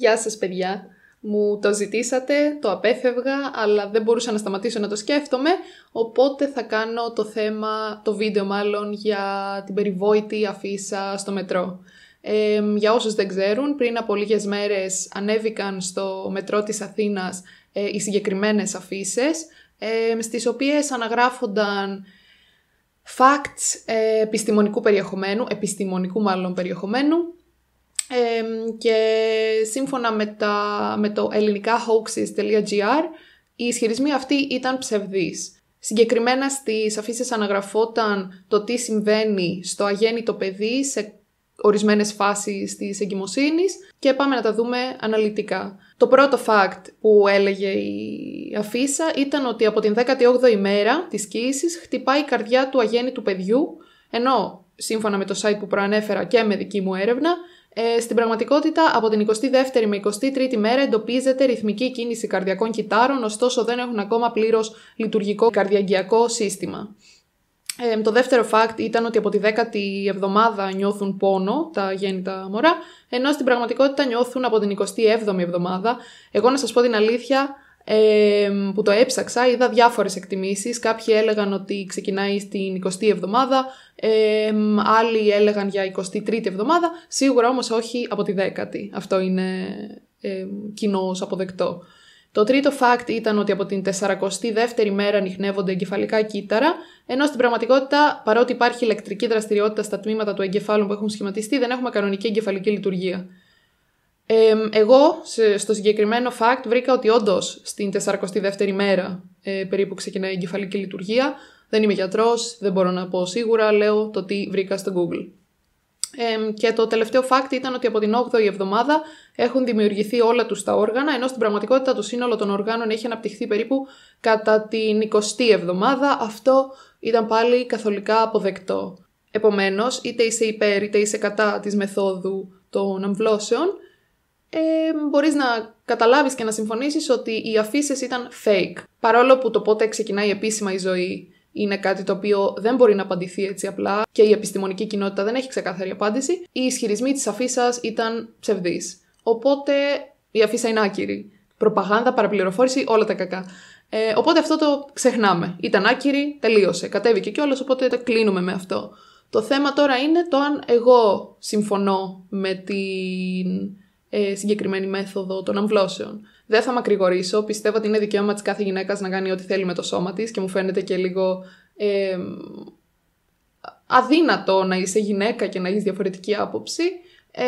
Γεια σας παιδιά. Μου το ζητήσατε, το απέφευγα, αλλά δεν μπορούσα να σταματήσω να το σκέφτομαι, οπότε θα κάνω το θέμα, το βίντεο μάλλον, για την περιβόητη αφίσα στο μετρό. Ε, για όσους δεν ξέρουν, πριν από λίγες μέρες ανέβηκαν στο μετρό της Αθήνας ε, οι συγκεκριμένες αφίσες, ε, στις οποίες αναγράφονταν facts ε, επιστημονικού περιεχομένου, επιστημονικού μάλλον περιεχομένου, και σύμφωνα με, τα, με το ελληνικά hoaxes.gr, οι ισχυρισμοί αυτοί ήταν ψευδείς. Συγκεκριμένα στις αφήσεις αναγραφόταν το τι συμβαίνει στο αγέννητο παιδί σε ορισμένες φάσεις της εγκυμοσύνης και πάμε να τα δούμε αναλυτικά. Το πρώτο fact που έλεγε η αφίσα ήταν ότι από την 18η ημέρα της κοίησης χτυπάει η καρδιά του αγέννητου παιδιού, ενώ σύμφωνα με το site που προανέφερα και με δική μου έρευνα, ε, στην πραγματικότητα, από την 22η με 23η μέρα εντοπίζεται ρυθμική κίνηση καρδιακών κυτάρων, ωστόσο δεν έχουν ακόμα πλήρως λειτουργικό καρδιαγκιακό σύστημα. Ε, το δεύτερο fact ήταν ότι από τη 10η εβδομάδα νιώθουν πόνο τα γέννητα μωρά, ενώ στην πραγματικότητα νιώθουν από την 27η εβδομάδα. Εγώ να σας πω την αλήθεια, ε, που το έψαξα, είδα διάφορες εκτιμήσεις. Κάποιοι έλεγαν ότι ξεκινάει στην 20η εβδομάδα, ε, άλλοι έλεγαν για 23η εβδομάδα, σίγουρα όμως όχι από τη 10η. Αυτό είναι ε, κοινό αποδεκτό. Το τρίτο fact ήταν ότι από την 42η μέρα ανοιχνεύονται εγκεφαλικά κύτταρα, ενώ στην πραγματικότητα, παρότι υπάρχει ηλεκτρική δραστηριότητα στα τμήματα του εγκεφάλου που έχουν σχηματιστεί, δεν έχουμε κανονική εγκεφαλική λειτουργία. Ε, εγώ στο συγκεκριμένο fact βρήκα ότι όντως στην 42η μέρα ε, περίπου ξεκινάει η μερα περιπου ξεκιναει λειτουργία. Δεν είμαι γιατρός, δεν μπορώ να πω σίγουρα, λέω το τι βρήκα στο Google. Ε, και το τελευταίο fact ήταν ότι από την 8η εβδομάδα έχουν δημιουργηθεί όλα τους τα όργανα, ενώ στην πραγματικότητα το σύνολο των οργάνων έχει αναπτυχθεί περίπου κατά την 20η εβδομάδα. Αυτό ήταν πάλι καθολικά αποδεκτό. Επομένως, είτε είσαι υπέρ είτε είσαι κατά της μεθόδου των αμβλώσεων, ε, μπορείς να καταλάβεις και να συμφωνήσεις ότι οι αφήσεις ήταν fake. Παρόλο που το πότε ξεκινάει επίσημα η ζωή είναι κάτι το οποίο δεν μπορεί να απαντηθεί έτσι απλά και η επιστημονική κοινότητα δεν έχει ξεκάθαρη απάντηση, οι ισχυρισμοί της αφήσας ήταν ψευδείς. Οπότε η αφήσα είναι άκυρη. Προπαγάνδα, παραπληροφόρηση, όλα τα κακά. Ε, οπότε αυτό το ξεχνάμε. Ήταν άκυρη, τελείωσε. Κατέβηκε κιόλας, οπότε το κλείνουμε με αυτό. Το θέμα τώρα είναι το αν εγώ συμφωνώ με την ε, συγκεκριμένη μέθοδο των αμβλώσεων. Δεν θα μακρηγορήσω. Πιστεύω ότι είναι δικαίωμα της κάθε γυναίκας να κάνει ό,τι θέλει με το σώμα της και μου φαίνεται και λίγο ε, αδύνατο να είσαι γυναίκα και να έχεις διαφορετική άποψη. Ε,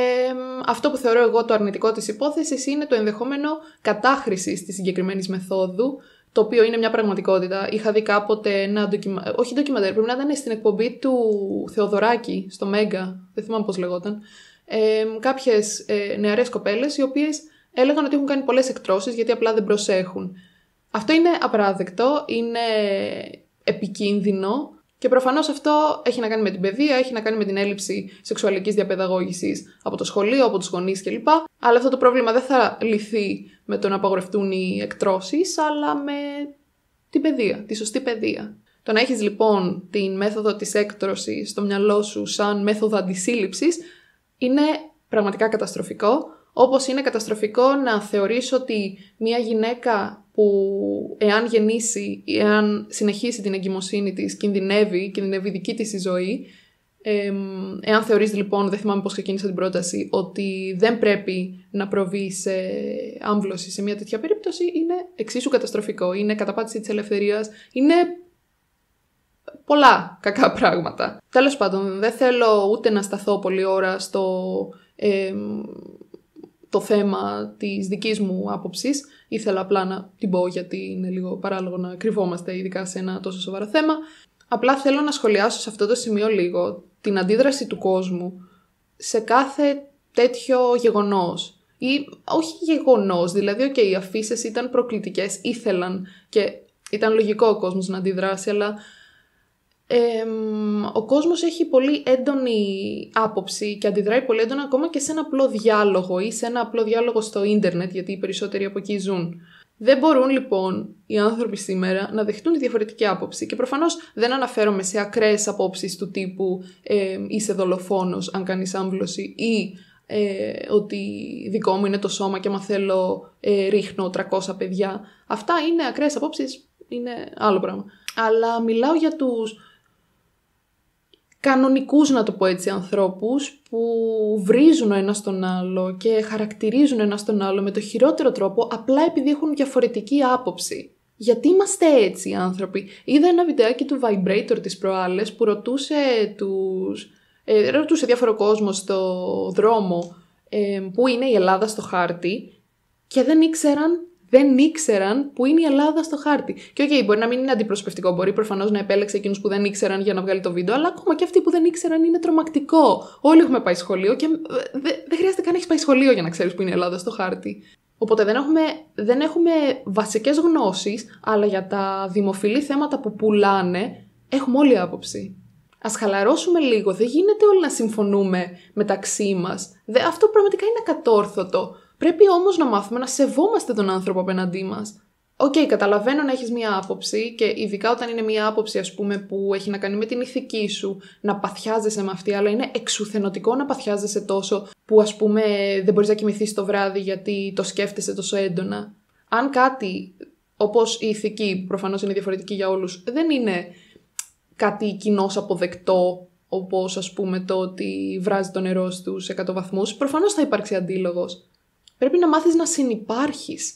αυτό που θεωρώ εγώ το αρνητικό της υπόθεσης είναι το ενδεχόμενο κατάχρησης της συγκεκριμένης μεθόδου το οποίο είναι μια πραγματικότητα. Είχα δει κάποτε ένα ντοκιμαντέρ, όχι ντοκιμαντέρ, πρέπει να ήταν στην εκπομπή του Θεοδωράκη, στο Μέγκα, δεν θυμάμαι πώς λεγόταν, ε, κάποιες ε, νεαρές κοπέλες οι οποίες έλεγαν ότι έχουν κάνει πολλές εκτρώσεις γιατί απλά δεν προσέχουν. Αυτό είναι απαράδεκτο, είναι επικίνδυνο και προφανώς αυτό έχει να κάνει με την παιδεία, έχει να κάνει με την έλλειψη σεξουαλικής διαπαιδαγώγησης από το σχολείο, από τους γονείς κλπ. Αλλά αυτό το πρόβλημα δεν θα λυθεί με το να απαγορευτούν οι εκτρώσεις, αλλά με την παιδεία, τη σωστή παιδεία. Το να έχεις λοιπόν την μέθοδο της έκτρωσης στο μυαλό σου σαν μέθοδο αντισύλληψης είναι πραγματικά καταστροφικό, όπως είναι καταστροφικό να θεωρείς ότι μια γυναίκα που εάν γεννήσει, εάν συνεχίσει την εγκυμοσύνη της, κινδυνεύει, κινδυνεύει δική της η ζωή, εάν θεωρείς λοιπόν, δεν θυμάμαι πώς ξεκίνησα την πρόταση, ότι δεν πρέπει να προβεί σε άμβλωση σε μια τέτοια περίπτωση, είναι εξίσου καταστροφικό. Είναι καταπάτηση της ελευθερίας, είναι πολλά κακά πράγματα. Τέλος πάντων, δεν θέλω ούτε να σταθώ πολύ ώρα στο το θέμα της δικής μου άποψης. Ήθελα απλά να την πω γιατί είναι λίγο παράλογο να κρυβόμαστε ειδικά σε ένα τόσο σοβαρό θέμα. Απλά θέλω να σχολιάσω σε αυτό το σημείο λίγο την αντίδραση του κόσμου σε κάθε τέτοιο γεγονός. Ή όχι γεγονός, δηλαδή okay, οι αφήσεις ήταν προκλητικές, ήθελαν και ήταν λογικό ο κόσμος να αντιδράσει, αλλά ε, ο κόσμος έχει πολύ έντονη άποψη και αντιδράει πολύ έντονα ακόμα και σε ένα απλό διάλογο ή σε ένα απλό διάλογο στο ίντερνετ, γιατί οι περισσότεροι από εκεί ζουν. Δεν μπορούν λοιπόν οι άνθρωποι σήμερα να δεχτούν τη διαφορετική άποψη και προφανώς δεν αναφέρομαι σε ακραίες απόψεις του τύπου ε, είσαι δολοφόνος αν κάνεις άμβλωση ή ε, ότι δικό μου είναι το σώμα και άμα θέλω ε, ρίχνω 300 παιδιά. Αυτά είναι ακραίες απόψεις, είναι άλλο πράγμα. Αλλά μιλάω για τους κανονικούς να το πω έτσι ανθρώπους που βρίζουν ο ένας τον άλλο και χαρακτηρίζουν ένας τον άλλο με το χειρότερο τρόπο απλά επειδή έχουν διαφορετική άποψη. Γιατί είμαστε έτσι οι άνθρωποι. Είδα ένα βιντεάκι του Vibrator της προάλλες που ρωτούσε τους... Ε, ρωτούσε διάφορο κόσμο στο δρόμο ε, που είναι η Ελλάδα στο χάρτη και δεν ήξεραν δεν ήξεραν που είναι η Ελλάδα στο χάρτη. Και οκ, okay, μπορεί να μην είναι αντιπροσωπευτικό, μπορεί προφανώς να επέλεξε εκείνους που δεν ήξεραν για να βγάλει το βίντεο, αλλά ακόμα και αυτοί που δεν ήξεραν είναι τρομακτικό. Όλοι έχουμε πάει σχολείο και ε, δεν χρειάζεται καν να έχεις πάει σχολείο για να ξέρεις που είναι η Ελλάδα στο χάρτη. Οπότε δεν έχουμε, δεν έχουμε βασικές γνώσεις, αλλά για τα δημοφιλή θέματα που πουλάνε έχουμε όλη άποψη. Ας χαλαρώσουμε λίγο. Δεν γίνεται όλοι να συμφωνούμε μεταξύ μας. Αυτό πραγματικά είναι ακατόρθωτο. Πρέπει όμως να μάθουμε να σεβόμαστε τον άνθρωπο απέναντί μας. Οκ, καταλαβαίνω να έχεις μία άποψη και ειδικά όταν είναι μία άποψη, ας πούμε, που έχει να κάνει με την ηθική σου, να παθιάζεσαι με αυτή, αλλά είναι εξουθενωτικό να παθιάζεσαι τόσο που, ας πούμε, δεν μπορείς να κοιμηθείς το βράδυ γιατί το σκέφτεσαι τόσο έντονα. Αν κάτι, όπως η ηθική, που προφανώς είναι διαφορετική για όλους, δεν είναι κάτι κοινό αποδεκτό, όπως ας πούμε το ότι βράζει το νερό στους 100 βαθμούς, προφανώς θα υπάρξει αντίλογος. Πρέπει να μάθεις να συνυπάρχεις.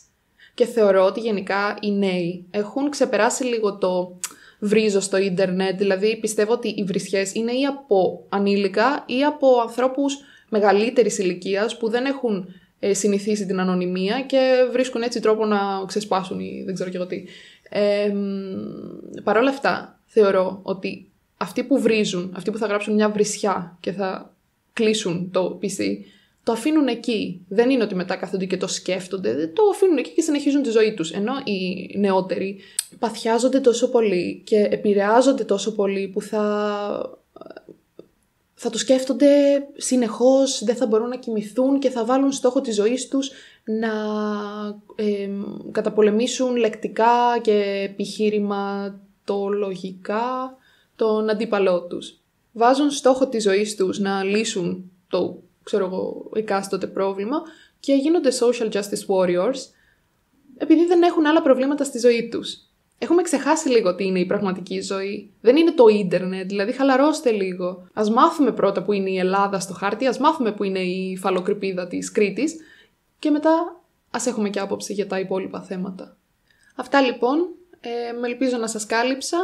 Και θεωρώ ότι γενικά οι νέοι έχουν ξεπεράσει λίγο το βρίζω στο ίντερνετ, δηλαδή πιστεύω ότι οι βρισχές είναι ή από ανήλικα ή από ανθρώπους μεγαλύτερης ηλικίας που δεν έχουν ε, συνηθίσει την ανωνυμία και βρίσκουν έτσι τρόπο να ξεσπάσουν ή δεν ξέρω και εγώ τι. Παρ' όλα αυτά, θεωρώ ότι αυτοί που βρίζουν, αυτοί που θα γράψουν μια βρισιά και θα κλείσουν το PC, το αφήνουν εκεί. Δεν είναι ότι μετά κάθονται και το σκέφτονται. Το αφήνουν εκεί και συνεχίζουν τη ζωή τους. Ενώ οι νεότεροι παθιάζονται τόσο πολύ και επηρεάζονται τόσο πολύ που θα. Θα το σκέφτονται συνεχώς, δεν θα μπορούν να κοιμηθούν και θα βάλουν στόχο της ζωής τους να ε, καταπολεμήσουν λεκτικά και επιχειρηματολογικά τον αντίπαλό τους. Βάζουν στόχο της ζωής τους να λύσουν το ξέρω εγώ, εκάστοτε πρόβλημα και γίνονται social justice warriors επειδή δεν έχουν άλλα προβλήματα στη ζωή τους. Έχουμε ξεχάσει λίγο τι είναι η πραγματική ζωή. Δεν είναι το ίντερνετ, δηλαδή χαλαρώστε λίγο. Ας μάθουμε πρώτα που είναι η Ελλάδα στο χάρτη, ας μάθουμε που είναι η φαλοκρηπίδα της Κρήτης και μετά ας έχουμε και άποψη για τα υπόλοιπα θέματα. Αυτά λοιπόν. Ε, με ελπίζω να σας κάλυψα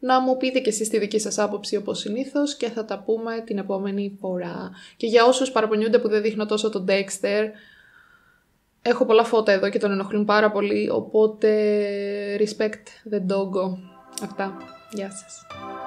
να μου πείτε και εσείς τη δική σας άποψη όπως συνήθως και θα τα πούμε την επόμενη φορά. Και για όσους παραπονιούνται που δεν δείχνω τόσο τον Dexter, έχω πολλά φώτα εδώ και τον ενοχλούν πάρα πολύ, οπότε respect the doggo. Αυτά. Γεια σας.